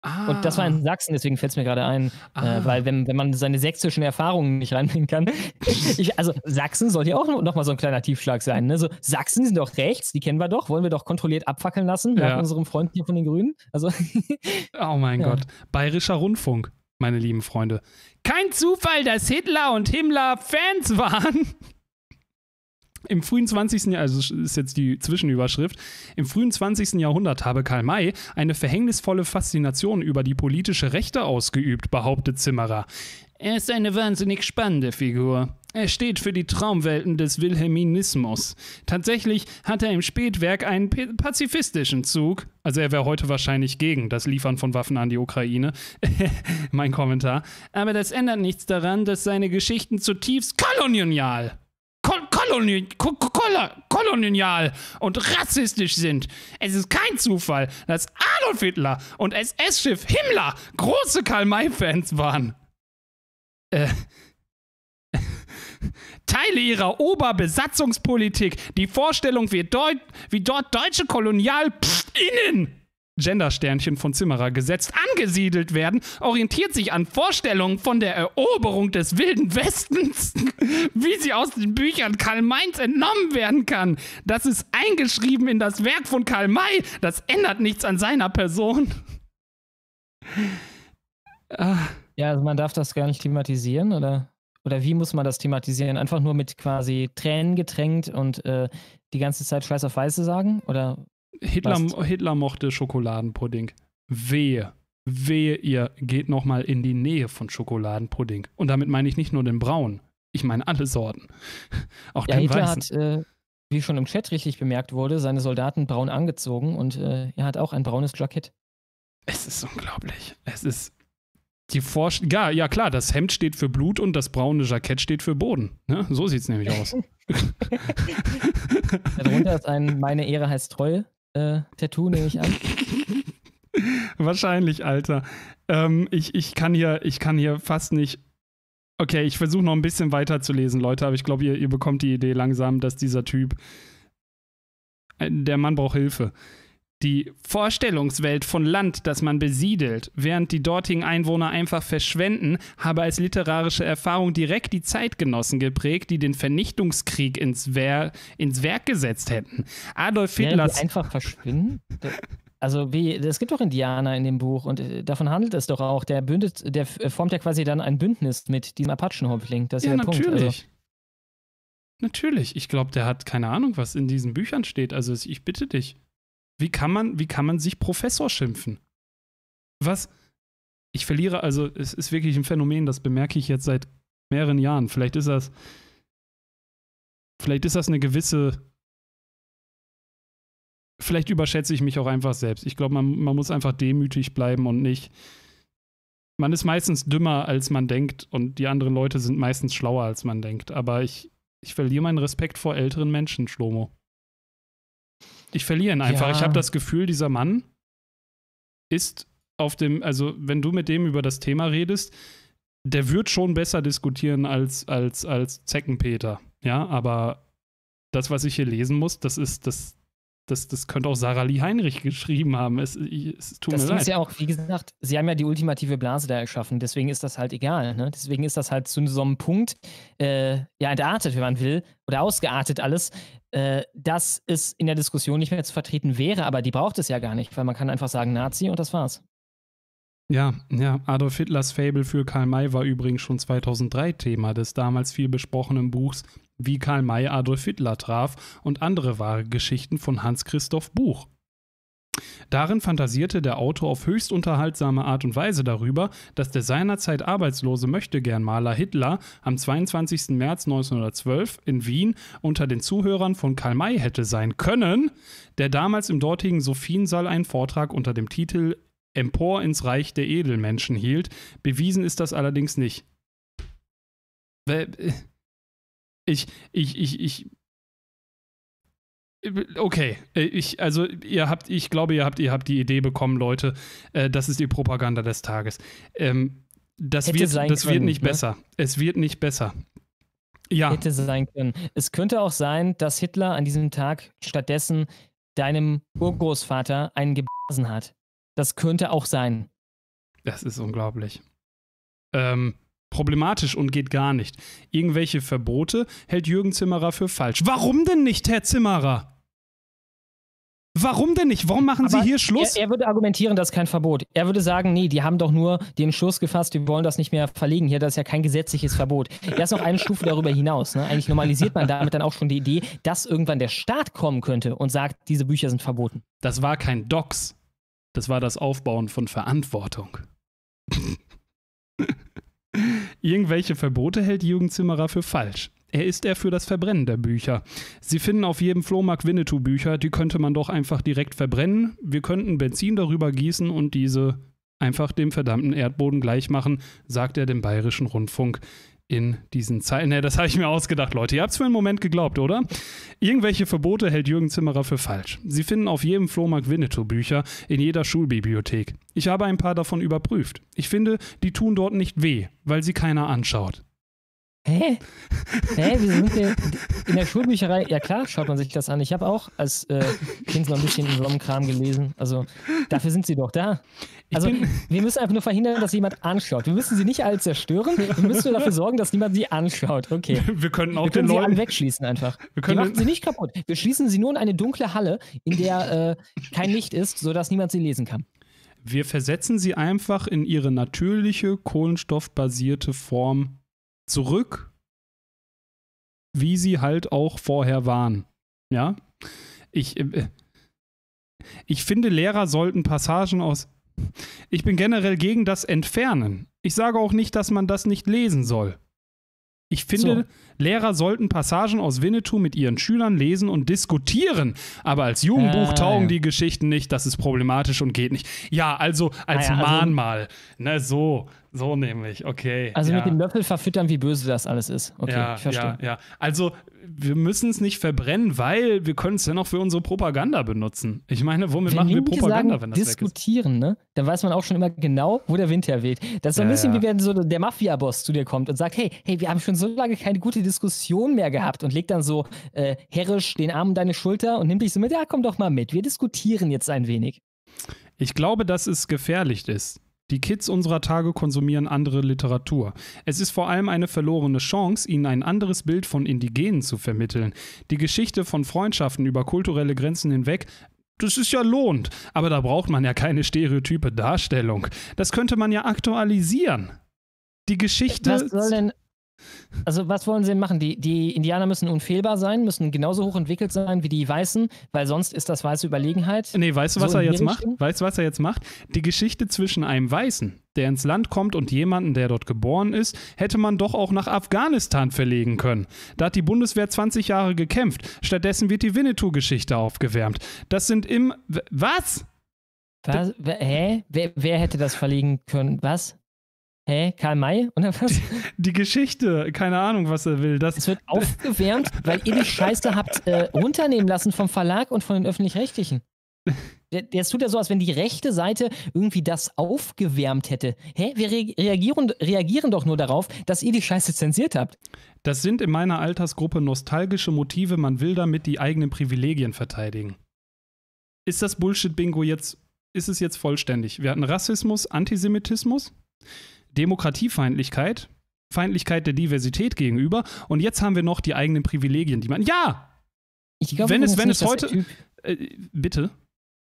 Ah. Und das war in ah. Sachsen, deswegen fällt es mir gerade ein. Äh, ah. Äh, weil wenn, wenn man seine sächsischen Erfahrungen nicht reinbringen kann, *laughs* ich, also Sachsen sollte ja auch nochmal so ein kleiner Tiefschlag sein. Ne? So, Sachsen sind doch rechts, die kennen wir doch, wollen wir doch kontrolliert abfackeln lassen, ja. nach unserem Freund hier von den Grünen. Also, *laughs* oh mein ja. Gott, Bayerischer Rundfunk meine lieben Freunde. Kein Zufall, dass Hitler und Himmler Fans waren. Im frühen 20. Jahrhundert, also ist jetzt die Zwischenüberschrift, im frühen 20. Jahrhundert habe Karl May eine verhängnisvolle Faszination über die politische Rechte ausgeübt, behauptet Zimmerer. Er ist eine wahnsinnig spannende Figur. Er steht für die Traumwelten des Wilhelminismus. Tatsächlich hat er im Spätwerk einen pazifistischen Zug. Also er wäre heute wahrscheinlich gegen das Liefern von Waffen an die Ukraine. *laughs* mein Kommentar. Aber das ändert nichts daran, dass seine Geschichten zutiefst kolonial kolonial und rassistisch sind. Es ist kein Zufall, dass Adolf Hitler und SS-Schiff Himmler große Karl-May-Fans waren. Äh, Teile ihrer Oberbesatzungspolitik, die Vorstellung, wie, Deut wie dort deutsche innen Gendersternchen von Zimmerer gesetzt angesiedelt werden, orientiert sich an Vorstellungen von der Eroberung des Wilden Westens, *laughs* wie sie aus den Büchern Karl Mainz entnommen werden kann. Das ist eingeschrieben in das Werk von Karl May. Das ändert nichts an seiner Person. *laughs* Ah. Ja, also man darf das gar nicht thematisieren, oder? oder wie muss man das thematisieren? Einfach nur mit quasi Tränen getränkt und äh, die ganze Zeit Scheiß auf Weiße sagen? Oder Hitler, Hitler mochte Schokoladenpudding. Wehe. Wehe, ihr geht nochmal in die Nähe von Schokoladenpudding. Und damit meine ich nicht nur den Braun. Ich meine alle Sorten. *laughs* Auch ja, den Hitler weißen. hat, äh, wie schon im Chat richtig bemerkt wurde, seine Soldaten braun angezogen und äh, er hat auch ein braunes Jacket. Es ist unglaublich. Es ist die Forsch ja, ja, klar, das Hemd steht für Blut und das braune Jackett steht für Boden. Ne? So sieht es nämlich aus. *laughs* Darunter ist ein Meine Ehre heißt treu äh, Tattoo, nehme ich an. *laughs* Wahrscheinlich, Alter. Ähm, ich, ich, kann hier, ich kann hier fast nicht. Okay, ich versuche noch ein bisschen weiter zu lesen, Leute, aber ich glaube, ihr, ihr bekommt die Idee langsam, dass dieser Typ. Äh, der Mann braucht Hilfe die Vorstellungswelt von Land, das man besiedelt, während die dortigen Einwohner einfach verschwenden, habe als literarische Erfahrung direkt die Zeitgenossen geprägt, die den Vernichtungskrieg ins, Wer ins Werk gesetzt hätten. Adolf Hitlers. einfach verschwinden? Also wie, es gibt doch Indianer in dem Buch und äh, davon handelt es doch auch. Der bündet, der äh, formt ja quasi dann ein Bündnis mit diesem Apachenhäuptling. Das ist ja, ja der natürlich. Punkt. Also. Natürlich. Ich glaube, der hat keine Ahnung, was in diesen Büchern steht. Also ich bitte dich. Wie kann man, wie kann man sich Professor schimpfen? Was? Ich verliere, also es ist wirklich ein Phänomen, das bemerke ich jetzt seit mehreren Jahren. Vielleicht ist das, vielleicht ist das eine gewisse, vielleicht überschätze ich mich auch einfach selbst. Ich glaube, man, man muss einfach demütig bleiben und nicht, man ist meistens dümmer, als man denkt und die anderen Leute sind meistens schlauer, als man denkt. Aber ich, ich verliere meinen Respekt vor älteren Menschen, Schlomo ich verliere ihn einfach. Ja. Ich habe das Gefühl, dieser Mann ist auf dem, also wenn du mit dem über das Thema redest, der wird schon besser diskutieren als, als, als Zeckenpeter. Ja, aber das, was ich hier lesen muss, das ist, das, das, das könnte auch Sarah Lee Heinrich geschrieben haben. Es, es tut das mir leid. leid. ist ja auch, wie gesagt, sie haben ja die ultimative Blase da erschaffen, deswegen ist das halt egal. Ne? Deswegen ist das halt zu so einem Punkt, äh, ja, entartet, wenn man will, oder ausgeartet alles, äh, dass es in der Diskussion nicht mehr zu vertreten wäre, aber die braucht es ja gar nicht, weil man kann einfach sagen Nazi und das war's. Ja, ja, Adolf Hitlers Fable für Karl May war übrigens schon 2003 Thema des damals viel besprochenen Buchs Wie Karl May Adolf Hitler traf und andere wahre Geschichten von Hans-Christoph Buch. Darin fantasierte der Autor auf höchst unterhaltsame Art und Weise darüber, dass der seinerzeit arbeitslose Möchtegern-Maler Hitler am 22. März 1912 in Wien unter den Zuhörern von Karl May hätte sein können, der damals im dortigen Sophiensaal einen Vortrag unter dem Titel empor ins Reich der Edelmenschen hielt. Bewiesen ist das allerdings nicht. Äh, ich, ich, ich, ich. Okay, äh, ich, also ihr habt, ich glaube, ihr habt, ihr habt die Idee bekommen, Leute. Äh, das ist die Propaganda des Tages. Ähm, das Hätte wird, das können, wird nicht ne? besser. Es wird nicht besser. Ja. Hätte sein können. Es könnte auch sein, dass Hitler an diesem Tag stattdessen deinem Urgroßvater einen geblasen hat. Das könnte auch sein. Das ist unglaublich. Ähm, problematisch und geht gar nicht. Irgendwelche Verbote hält Jürgen Zimmerer für falsch. Warum denn nicht, Herr Zimmerer? Warum denn nicht? Warum machen Aber Sie hier Schluss? Er, er, würde argumentieren, das ist kein Verbot. Er würde sagen, nee, die haben doch nur den Schluss gefasst, die wollen das nicht mehr verlegen. Hier, das ist ja kein gesetzliches Verbot. Er ist noch eine Stufe darüber hinaus. Ne? Eigentlich normalisiert man damit dann auch schon die Idee, dass irgendwann der Staat kommen könnte und sagt, diese Bücher sind verboten. Das war kein Docs. Das war das Aufbauen von Verantwortung. *laughs* Irgendwelche Verbote hält Jürgen Zimmerer für falsch. Er ist er für das Verbrennen der Bücher. Sie finden auf jedem Flohmarkt Winnetou-Bücher, die könnte man doch einfach direkt verbrennen. Wir könnten Benzin darüber gießen und diese einfach dem verdammten Erdboden gleichmachen, sagt er dem bayerischen Rundfunk in diesen Zeiten. Ne, das habe ich mir ausgedacht, Leute. Ihr habt es für einen Moment geglaubt, oder? Irgendwelche Verbote hält Jürgen Zimmerer für falsch. Sie finden auf jedem Flohmarkt Winnetou-Bücher, in jeder Schulbibliothek. Ich habe ein paar davon überprüft. Ich finde, die tun dort nicht weh, weil sie keiner anschaut. Hä? Hä? Wie sind wir in der Schulbücherei? Ja klar, schaut man sich das an. Ich habe auch als äh, Kind noch ein bisschen in so Kram gelesen. Also dafür sind sie doch da. Also wir müssen einfach nur verhindern, dass jemand anschaut. Wir müssen sie nicht alle zerstören. Wir müssen nur dafür sorgen, dass niemand sie anschaut. Okay. *laughs* Wir könnten auch wir können den sie Leuten wegschließen einfach. Wir können wir machen sie nicht kaputt. Wir schließen sie nur in eine dunkle Halle, in der äh, kein Licht ist, sodass niemand sie lesen kann. Wir versetzen sie einfach in ihre natürliche kohlenstoffbasierte Form zurück, wie sie halt auch vorher waren. Ja, ich, äh, ich finde, Lehrer sollten Passagen aus. Ich bin generell gegen das Entfernen. Ich sage auch nicht, dass man das nicht lesen soll. Ich finde, so. Lehrer sollten Passagen aus Winnetou mit ihren Schülern lesen und diskutieren. Aber als Jugendbuch ah, taugen ja. die Geschichten nicht. Das ist problematisch und geht nicht. Ja, also als ah, ja, also Mahnmal. ne, so. So nämlich, okay. Also ja. mit dem Löffel verfüttern, wie böse das alles ist. Okay, ja, ich verstehe. Ja, ja. Also wir müssen es nicht verbrennen, weil wir können es ja noch für unsere Propaganda benutzen. Ich meine, womit wenn machen wir Propaganda, sagen, wenn das diskutieren, ne? Dann weiß man auch schon immer genau, wo der Wind herweht. Das ist so ein bisschen wie wenn so der Mafia-Boss zu dir kommt und sagt, hey, hey, wir haben schon so lange keine gute Diskussion mehr gehabt und legt dann so äh, herrisch den Arm um deine Schulter und nimmt dich so mit, ja, komm doch mal mit, wir diskutieren jetzt ein wenig. Ich glaube, dass es gefährlich ist. Die Kids unserer Tage konsumieren andere Literatur. Es ist vor allem eine verlorene Chance, ihnen ein anderes Bild von Indigenen zu vermitteln. Die Geschichte von Freundschaften über kulturelle Grenzen hinweg das ist ja lohnt, aber da braucht man ja keine stereotype Darstellung. Das könnte man ja aktualisieren. Die Geschichte. Was soll denn, also, was wollen sie denn machen? Die, die Indianer müssen unfehlbar sein, müssen genauso hoch entwickelt sein wie die Weißen, weil sonst ist das weiße Überlegenheit. Nee, weißt du, was so er jetzt macht? Weißt du, was er jetzt macht? Die Geschichte zwischen einem Weißen, der ins Land kommt und jemanden, der dort geboren ist, hätte man doch auch nach Afghanistan verlegen können. Da hat die Bundeswehr 20 Jahre gekämpft. Stattdessen wird die Winnetou-Geschichte aufgewärmt. Das sind im. Was? was? Hä? Wer, wer hätte das verlegen können? Was? Hä, Karl May? Oder was? Die, die, Geschichte, keine Ahnung, was er will. Das es wird aufgewärmt, weil ihr die Scheiße habt äh, runternehmen lassen vom Verlag und von den Öffentlich-Rechtlichen. Es tut ja so, als wenn die rechte Seite irgendwie das aufgewärmt hätte. Hä? Wir re reagieren, reagieren doch nur darauf, dass ihr die Scheiße zensiert habt. Das sind in meiner Altersgruppe nostalgische Motive, man will damit die eigenen Privilegien verteidigen. Ist das Bullshit-Bingo jetzt, ist es jetzt vollständig? Wir hatten Rassismus, Antisemitismus. Demokratiefeindlichkeit, Feindlichkeit der Diversität gegenüber. Und jetzt haben wir noch die eigenen Privilegien, die man. Ja! Ich glaube, wenn es, wenn es heute. Typ, äh, bitte.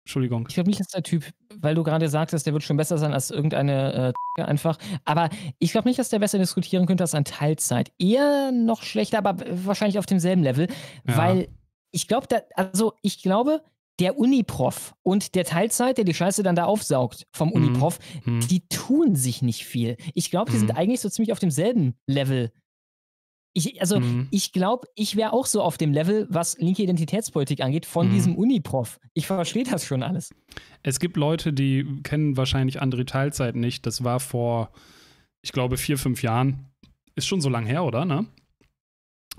Entschuldigung. Ich glaube nicht, dass der Typ, weil du gerade sagtest, der wird schon besser sein als irgendeine äh, einfach. Aber ich glaube nicht, dass der besser diskutieren könnte als an Teilzeit. Eher noch schlechter, aber wahrscheinlich auf demselben Level. Ja. Weil ich glaube, also ich glaube, der Uniprof und der Teilzeit, der die Scheiße dann da aufsaugt vom mhm. Uniprof, mhm. die tun sich nicht viel. Ich glaube, die mhm. sind eigentlich so ziemlich auf demselben Level. Ich, also, mhm. ich glaube, ich wäre auch so auf dem Level, was linke Identitätspolitik angeht, von mhm. diesem Uniprof. Ich verstehe das schon alles. Es gibt Leute, die kennen wahrscheinlich andere Teilzeit nicht. Das war vor, ich glaube, vier, fünf Jahren. Ist schon so lang her, oder? Ne?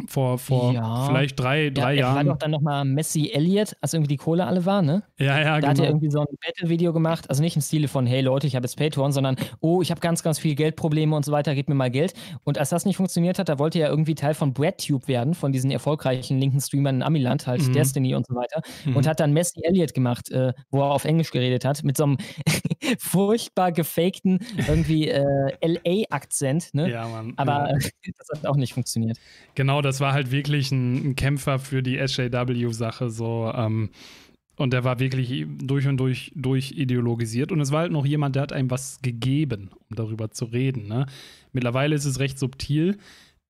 vor, vor ja. vielleicht drei, drei ja, er Jahren. Er war doch dann nochmal Messi Elliott, als irgendwie die Kohle alle war, ne? Ja, ja, da genau. Da hat er genau. irgendwie so ein Battle-Video gemacht, also nicht im Stile von, hey Leute, ich habe jetzt Patreon, sondern, oh, ich habe ganz, ganz viel Geldprobleme und so weiter, gebt mir mal Geld. Und als das nicht funktioniert hat, da wollte er irgendwie Teil von BreadTube werden, von diesen erfolgreichen linken Streamern in Amiland, halt mhm. Destiny und so weiter. Mhm. Und hat dann Messi Elliott gemacht, äh, wo er auf Englisch geredet hat, mit so einem *laughs* furchtbar gefakten irgendwie äh, LA-Akzent, ne? Ja, Mann. Aber ja. *laughs* das hat auch nicht funktioniert. Genau das war halt wirklich ein, ein Kämpfer für die SJW-Sache. So, ähm, und der war wirklich durch und durch, durch ideologisiert. Und es war halt noch jemand, der hat einem was gegeben, um darüber zu reden. Ne? Mittlerweile ist es recht subtil.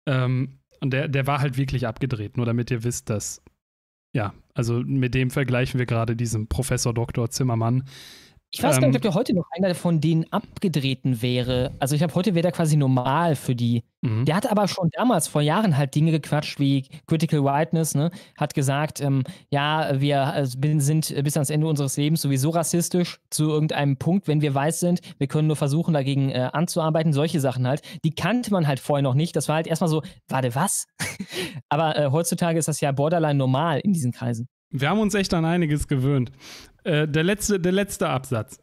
Ähm, und der, der war halt wirklich abgedreht, nur damit ihr wisst, dass, ja, also mit dem vergleichen wir gerade diesen Professor Dr. Zimmermann, ich weiß gar nicht, ähm. ob der heute noch einer von denen abgetreten wäre. Also ich glaube, heute wäre der quasi normal für die. Mhm. Der hat aber schon damals vor Jahren halt Dinge gequatscht wie Critical Whiteness, ne? Hat gesagt, ähm, ja, wir also sind bis ans Ende unseres Lebens sowieso rassistisch zu irgendeinem Punkt, wenn wir weiß sind. Wir können nur versuchen, dagegen äh, anzuarbeiten. Solche Sachen halt. Die kannte man halt vorher noch nicht. Das war halt erstmal so, warte, was? *laughs* aber äh, heutzutage ist das ja borderline normal in diesen Kreisen. Wir haben uns echt an einiges gewöhnt. Äh, der, letzte, der letzte Absatz.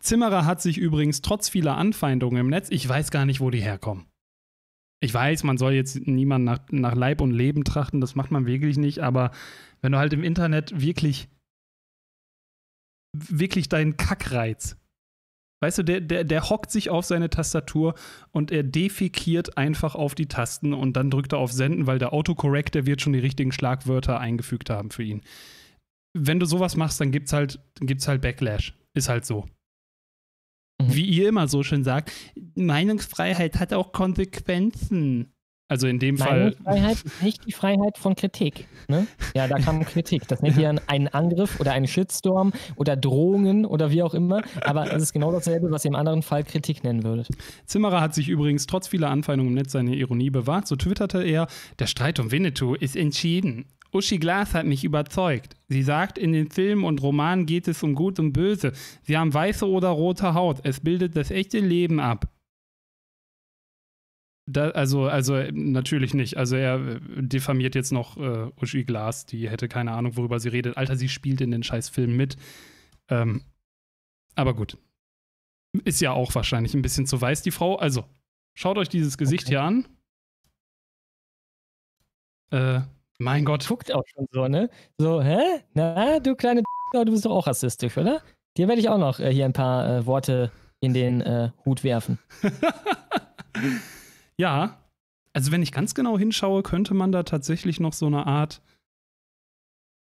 Zimmerer hat sich übrigens trotz vieler Anfeindungen im Netz, ich weiß gar nicht, wo die herkommen. Ich weiß, man soll jetzt niemanden nach, nach Leib und Leben trachten, das macht man wirklich nicht, aber wenn du halt im Internet wirklich, wirklich deinen Kackreiz, weißt du, der, der, der hockt sich auf seine Tastatur und er defikiert einfach auf die Tasten und dann drückt er auf Senden, weil der Autocorrect, der wird schon die richtigen Schlagwörter eingefügt haben für ihn wenn du sowas machst, dann gibt's halt, gibt's halt Backlash. Ist halt so. Mhm. Wie ihr immer so schön sagt, Meinungsfreiheit hat auch Konsequenzen. Also in dem Fall. Freiheit nicht die Freiheit von Kritik. Ne? Ja, da kam Kritik. Das nennt ihr einen Angriff oder einen Shitstorm oder Drohungen oder wie auch immer. Aber es ist genau dasselbe, was ihr im anderen Fall Kritik nennen würdet. Zimmerer hat sich übrigens trotz vieler Anfeindungen im Netz seine Ironie bewahrt. So twitterte er: Der Streit um Winnetou ist entschieden. Uschi Glas hat mich überzeugt. Sie sagt, in den Filmen und Romanen geht es um Gut und Böse. Sie haben weiße oder rote Haut. Es bildet das echte Leben ab. Da, also, also natürlich nicht. Also er äh, diffamiert jetzt noch äh, Uschi Glas, die hätte keine Ahnung, worüber sie redet. Alter, sie spielt in den Scheißfilmen mit. Ähm, aber gut. Ist ja auch wahrscheinlich ein bisschen zu weiß, die Frau. Also, schaut euch dieses Gesicht okay. hier an. Äh, mein Gott. Guckt auch schon so, ne? So, hä? Na, du kleine du bist doch auch rassistisch, oder? Dir werde ich auch noch äh, hier ein paar äh, Worte in den äh, Hut werfen. *laughs* ja. Also, wenn ich ganz genau hinschaue, könnte man da tatsächlich noch so eine Art.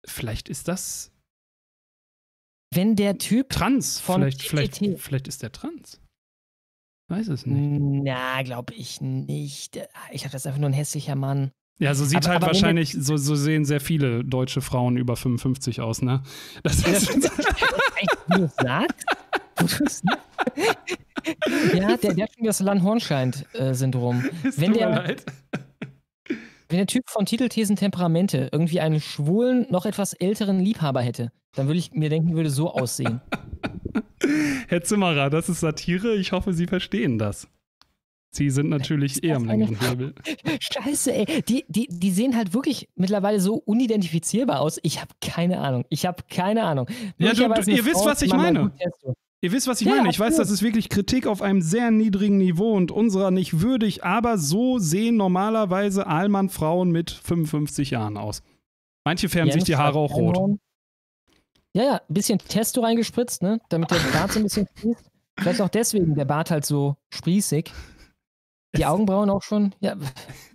Vielleicht ist das. Wenn der Typ. Trans. Von vielleicht, vielleicht, vielleicht ist der trans. Weiß es nicht. Na, glaube ich nicht. Ich habe das einfach nur ein hässlicher Mann. Ja, so sieht aber, halt aber wahrscheinlich, so, so sehen sehr viele deutsche Frauen über 55 aus, ne? Das ist du sagst? ja, der, der hat schon das Lan-Hornschein-Syndrom. Wenn der, wenn der Typ von Titelthesen Temperamente irgendwie einen schwulen, noch etwas älteren Liebhaber hätte, dann würde ich mir denken, würde so aussehen. Herr Zimmerer, das ist Satire. Ich hoffe, Sie verstehen das. Sie sind natürlich eher am längeren Hebel. *laughs* Scheiße, ey. Die, die, die sehen halt wirklich mittlerweile so unidentifizierbar aus. Ich habe keine Ahnung. Ich habe keine Ahnung. Ja, du, du, ihr wisst, was ich meine. Ihr wisst, was ich ja, meine. Ich weiß, das ist wirklich Kritik auf einem sehr niedrigen Niveau und unserer nicht würdig, aber so sehen normalerweise Aalmann-Frauen mit 55 Jahren aus. Manche färben ja, sich die Haare auch rot. Ja, ja, ein bisschen Testo reingespritzt, ne? Damit der Bart so ein bisschen fließt. Vielleicht auch deswegen der Bart halt so sprießig. Die Augenbrauen auch schon? Ja,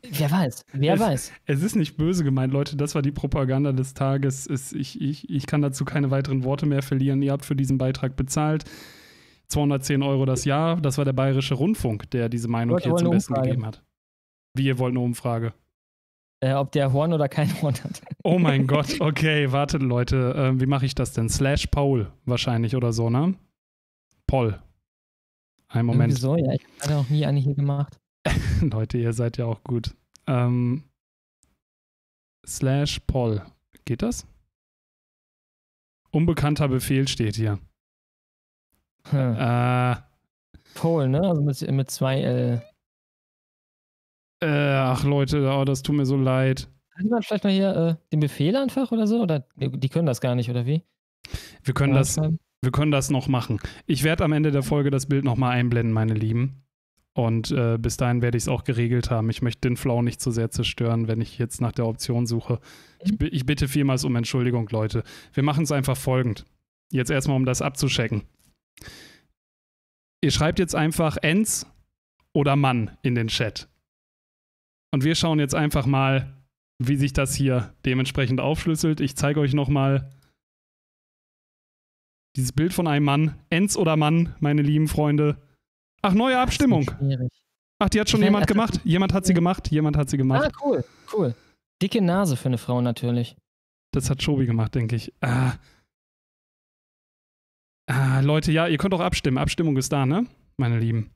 wer weiß, wer es, weiß. Es ist nicht böse gemeint, Leute, das war die Propaganda des Tages. Es, ich, ich, ich kann dazu keine weiteren Worte mehr verlieren. Ihr habt für diesen Beitrag bezahlt. 210 Euro das Jahr. Das war der Bayerische Rundfunk, der diese Meinung hier zum Besten gegeben hat. Wie ihr wollt, eine Umfrage. Äh, ob der Horn oder kein Horn hat. Oh mein Gott, okay, wartet, Leute. Ähm, wie mache ich das denn? Slash Paul wahrscheinlich oder so, ne? Paul. Ein Moment. Wieso? ja, ich habe noch nie eine hier gemacht. *laughs* Leute, ihr seid ja auch gut. Ähm, slash Paul. Geht das? Unbekannter Befehl steht hier. Hm. Äh, Paul, ne? Also mit, mit zwei L. Äh, ach Leute, oh, das tut mir so leid. Hat jemand vielleicht mal hier äh, den Befehl einfach oder so? Oder die können das gar nicht, oder wie? Wir können, das, wir können das noch machen. Ich werde am Ende der Folge das Bild nochmal einblenden, meine Lieben. Und äh, bis dahin werde ich es auch geregelt haben. Ich möchte den Flow nicht zu so sehr zerstören, wenn ich jetzt nach der Option suche. Ich, ich bitte vielmals um Entschuldigung, Leute. Wir machen es einfach folgend. Jetzt erstmal, um das abzuschecken. Ihr schreibt jetzt einfach Enz oder Mann in den Chat. Und wir schauen jetzt einfach mal, wie sich das hier dementsprechend aufschlüsselt. Ich zeige euch nochmal dieses Bild von einem Mann. Enz oder Mann, meine lieben Freunde. Ach, neue Abstimmung. Ach, die hat schon jemand also gemacht. Jemand hat sie gemacht. Jemand hat sie gemacht. Ah, cool, cool. Dicke Nase für eine Frau natürlich. Das hat Shobi gemacht, denke ich. Ah. ah. Leute, ja, ihr könnt auch abstimmen. Abstimmung ist da, ne? Meine Lieben.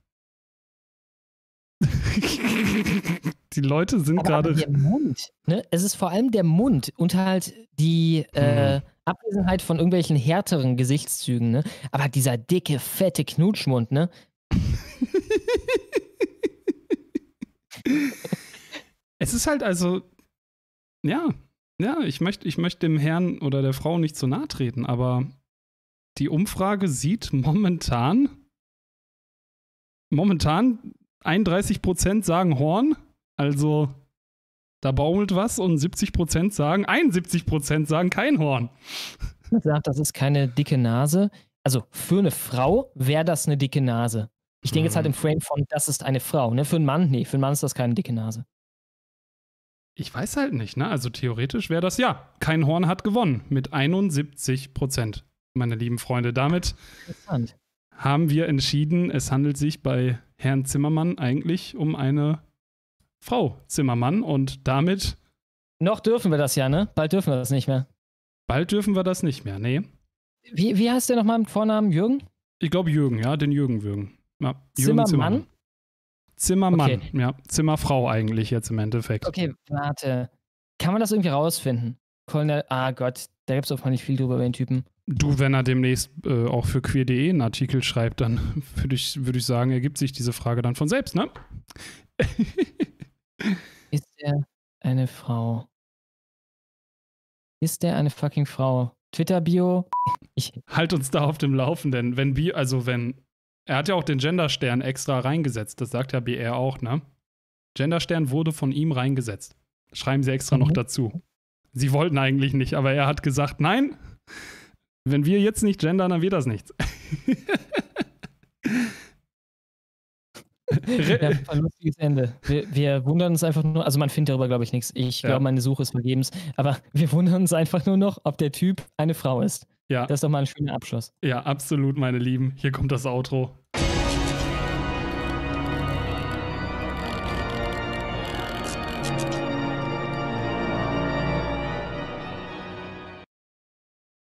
*laughs* die Leute sind gerade. Der Mund, ne? Es ist vor allem der Mund und halt die äh, hm. Abwesenheit von irgendwelchen härteren Gesichtszügen, ne? Aber dieser dicke, fette Knutschmund, ne? *laughs* es ist halt also, ja, ja, ich möchte, ich möchte dem Herrn oder der Frau nicht zu nahe treten, aber die Umfrage sieht momentan, momentan 31 Prozent sagen Horn, also da baumelt was und 70 Prozent sagen, 71 Prozent sagen kein Horn. Sagt, das ist keine dicke Nase. Also für eine Frau wäre das eine dicke Nase. Ich denke jetzt halt mhm. im Frame von, das ist eine Frau. Ne? Für einen Mann, nee, für einen Mann ist das keine dicke Nase. Ich weiß halt nicht, ne? Also theoretisch wäre das ja. Kein Horn hat gewonnen mit 71 Prozent, meine lieben Freunde. Damit haben wir entschieden, es handelt sich bei Herrn Zimmermann eigentlich um eine Frau Zimmermann und damit. Noch dürfen wir das ja, ne? Bald dürfen wir das nicht mehr. Bald dürfen wir das nicht mehr, ne? Wie, wie heißt der nochmal mit Vornamen? Jürgen? Ich glaube Jürgen, ja, den Jürgen Würgen. Ja, Zimmermann? Zimmermann. Zimmermann, okay. ja. Zimmerfrau eigentlich jetzt im Endeffekt. Okay, warte. Kann man das irgendwie rausfinden? Colonel, ah Gott, da gibt es auch nicht viel drüber bei den Typen. Du, wenn er demnächst äh, auch für queer.de einen Artikel schreibt, dann *laughs* würde ich, würd ich sagen, ergibt sich diese Frage dann von selbst, ne? *laughs* Ist er eine Frau? Ist er eine fucking Frau? Twitter-Bio? Halt uns da auf dem Laufenden. Wenn wir, also wenn er hat ja auch den Genderstern extra reingesetzt. Das sagt ja BR auch, ne? Genderstern wurde von ihm reingesetzt. Schreiben sie extra mhm. noch dazu. Sie wollten eigentlich nicht, aber er hat gesagt, nein, wenn wir jetzt nicht gendern, dann wird das nichts. *laughs* ja, ein lustiges Ende. Wir, wir, wundern uns einfach nur, also man findet darüber, glaube ich, nichts. Ich ja. glaube, meine Suche ist vergebens. Aber wir wundern uns einfach nur noch, ob der Typ eine Frau ist. Ja. Das ist doch mal ein schöner Abschluss. Ja, absolut, meine Lieben. Hier kommt das Outro.